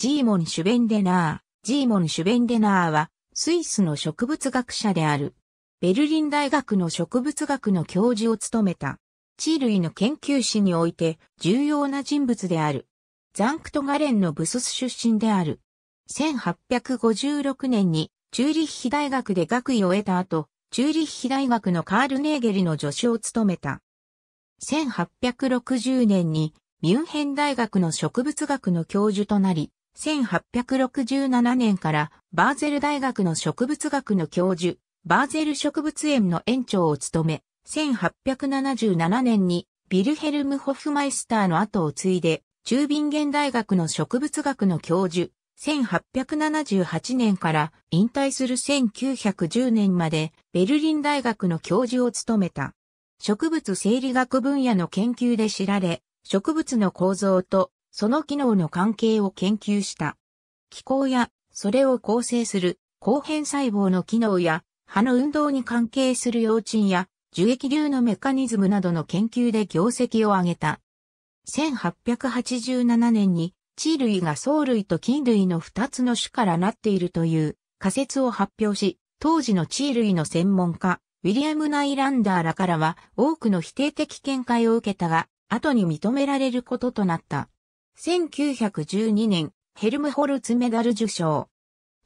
ジーモン・シュベンデナー。ジーモン・シュベンデナーは、スイスの植物学者である。ベルリン大学の植物学の教授を務めた。地類の研究史において重要な人物である。ザンクトガレンのブスス出身である。1856年にチューリッヒ大学で学位を得た後、チューリッヒ大学のカール・ネーゲリの助手を務めた。1860年にミュンヘン大学の植物学の教授となり、1867年からバーゼル大学の植物学の教授、バーゼル植物園の園長を務め、1877年にビルヘルム・ホフマイスターの後を継いで、中ゲン大学の植物学の教授、1878年から引退する1910年までベルリン大学の教授を務めた。植物生理学分野の研究で知られ、植物の構造とその機能の関係を研究した。気候や、それを構成する、後変細胞の機能や、葉の運動に関係する幼虫や、樹液流のメカニズムなどの研究で業績を上げた。1887年に、地類が藻類と菌類の2つの種からなっているという仮説を発表し、当時の地類の専門家、ウィリアム・ナイランダーらからは多くの否定的見解を受けたが、後に認められることとなった。1912年、ヘルムホルツメダル受賞。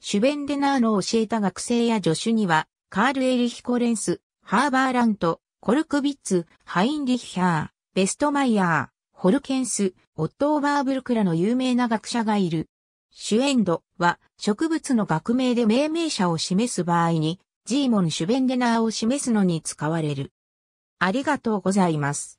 シュベンデナーの教えた学生や助手には、カール・エリヒコレンス、ハーバーラント、コルクビッツ、ハインリヒャー、ベストマイヤー、ホルケンス、オットー・バーブルクラの有名な学者がいる。シュエンドは植物の学名で命名者を示す場合に、ジーモン・シュベンデナーを示すのに使われる。ありがとうございます。